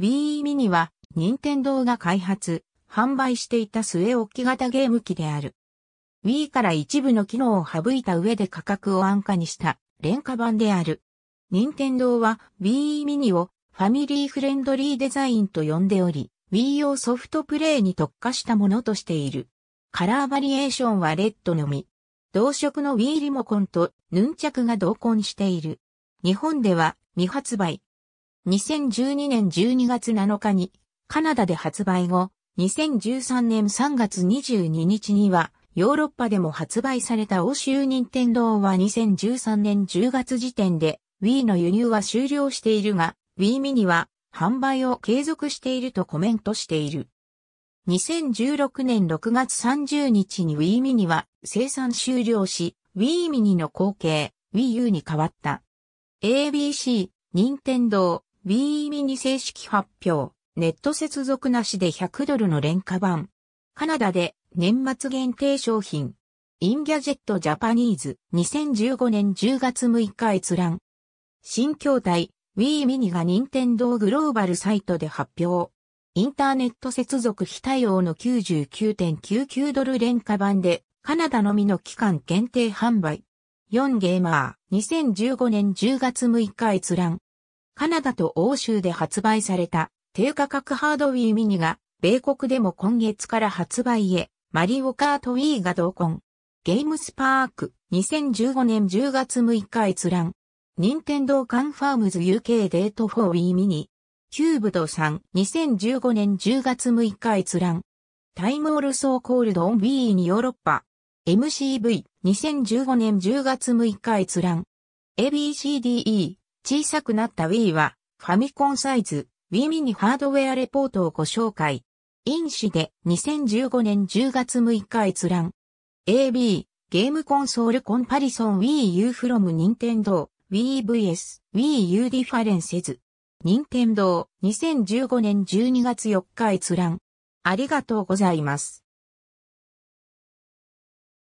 Wii ミニは、任天堂が開発、販売していた末置き型ゲーム機である。Wii から一部の機能を省いた上で価格を安価にした、廉価版である。任天堂は Wii ミニをファミリーフレンドリーデザインと呼んでおり、Wii 用ソフトプレイに特化したものとしている。カラーバリエーションはレッドのみ。同色の Wii リモコンとヌンチャクが同梱している。日本では未発売、2012年12月7日にカナダで発売後、2013年3月22日にはヨーロッパでも発売された欧州任天堂は2013年10月時点で Wii の輸入は終了しているが Wii ミニは販売を継続しているとコメントしている。2016年6月30日に Wii ミニは生産終了し Wii ミニの後継 Wii U に変わった。ABC、任天堂、i i mini 正式発表、ネット接続なしで100ドルの廉価版。カナダで年末限定商品。インギャジェットジャパニーズ2015年10月6日閲覧。新筐体 Wii Mini が任天堂グローバルサイトで発表。インターネット接続非対応の99.99ドル廉価版でカナダのみの期間限定販売。4ゲーマー2015年10月6日閲覧。カナダと欧州で発売された低価格ハードウィーミニが、米国でも今月から発売へ、マリオカートウィーが同梱。ゲームスパーク2015年10月6日閲覧。任天堂カンファームズ UK デート 4W ミニ。キューブドさん2015年10月6日閲覧。タイムオルソーコールドオンーにヨーロッパ。MCV2015 年10月6日閲覧。ABCDE 小さくなった Wii はファミコンサイズ Wii ミニハードウェアレポートをご紹介。因子で2015年10月6日閲覧。AB ゲームコンソールコンパリソン Wii U from Nintendo Wii vs Wii U デ e s n i n t e 任天堂2015年12月4日閲覧。ありがとうございます。